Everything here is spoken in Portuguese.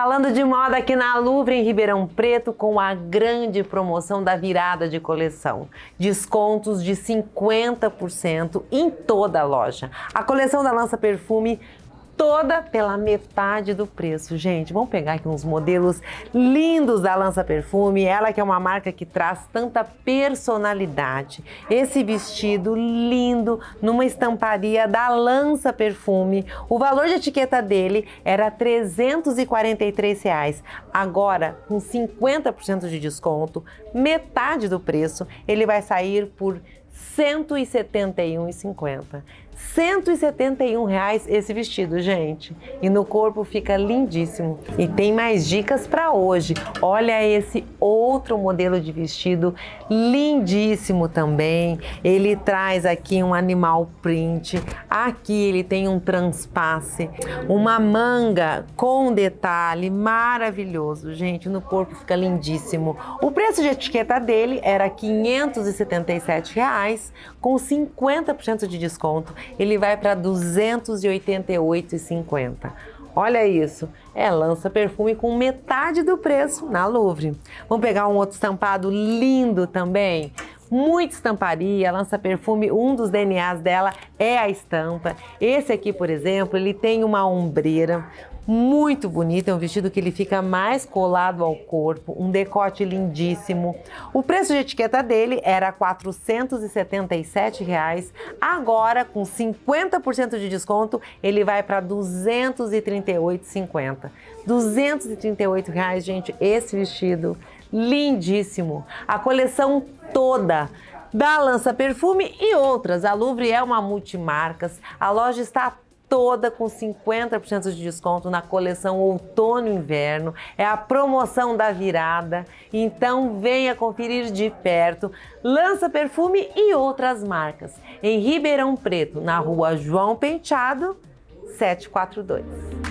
Falando de moda aqui na Louvre, em Ribeirão Preto, com a grande promoção da virada de coleção. Descontos de 50% em toda a loja. A coleção da Lança Perfume toda pela metade do preço. Gente, vamos pegar aqui uns modelos lindos da Lança Perfume, ela que é uma marca que traz tanta personalidade. Esse vestido lindo numa estamparia da Lança Perfume. O valor de etiqueta dele era 343 reais. Agora, com 50% de desconto, metade do preço, ele vai sair por 171,50. R$ reais esse vestido, gente. E no corpo fica lindíssimo. E tem mais dicas para hoje. Olha esse outro modelo de vestido lindíssimo também. Ele traz aqui um animal print. Aqui ele tem um transpasse, uma manga com detalhe maravilhoso, gente. No corpo fica lindíssimo. O preço de etiqueta dele era R$ reais com 50% de desconto. Ele vai para 288,50. Olha isso, é lança perfume com metade do preço na Louvre. Vamos pegar um outro estampado lindo também muita estamparia, lança perfume, um dos DNAs dela é a estampa. Esse aqui, por exemplo, ele tem uma ombreira muito bonito, é um vestido que ele fica mais colado ao corpo, um decote lindíssimo. O preço de etiqueta dele era R$ 477, reais. agora com 50% de desconto, ele vai para R$ 238,50. R$ 238,00, reais, gente, esse vestido lindíssimo. A coleção toda da Lança Perfume e outras. A Louvre é uma multimarcas. A loja está toda com 50% de desconto na coleção Outono Inverno. É a promoção da virada, então venha conferir de perto Lança Perfume e outras marcas em Ribeirão Preto, na rua João Penteado, 742.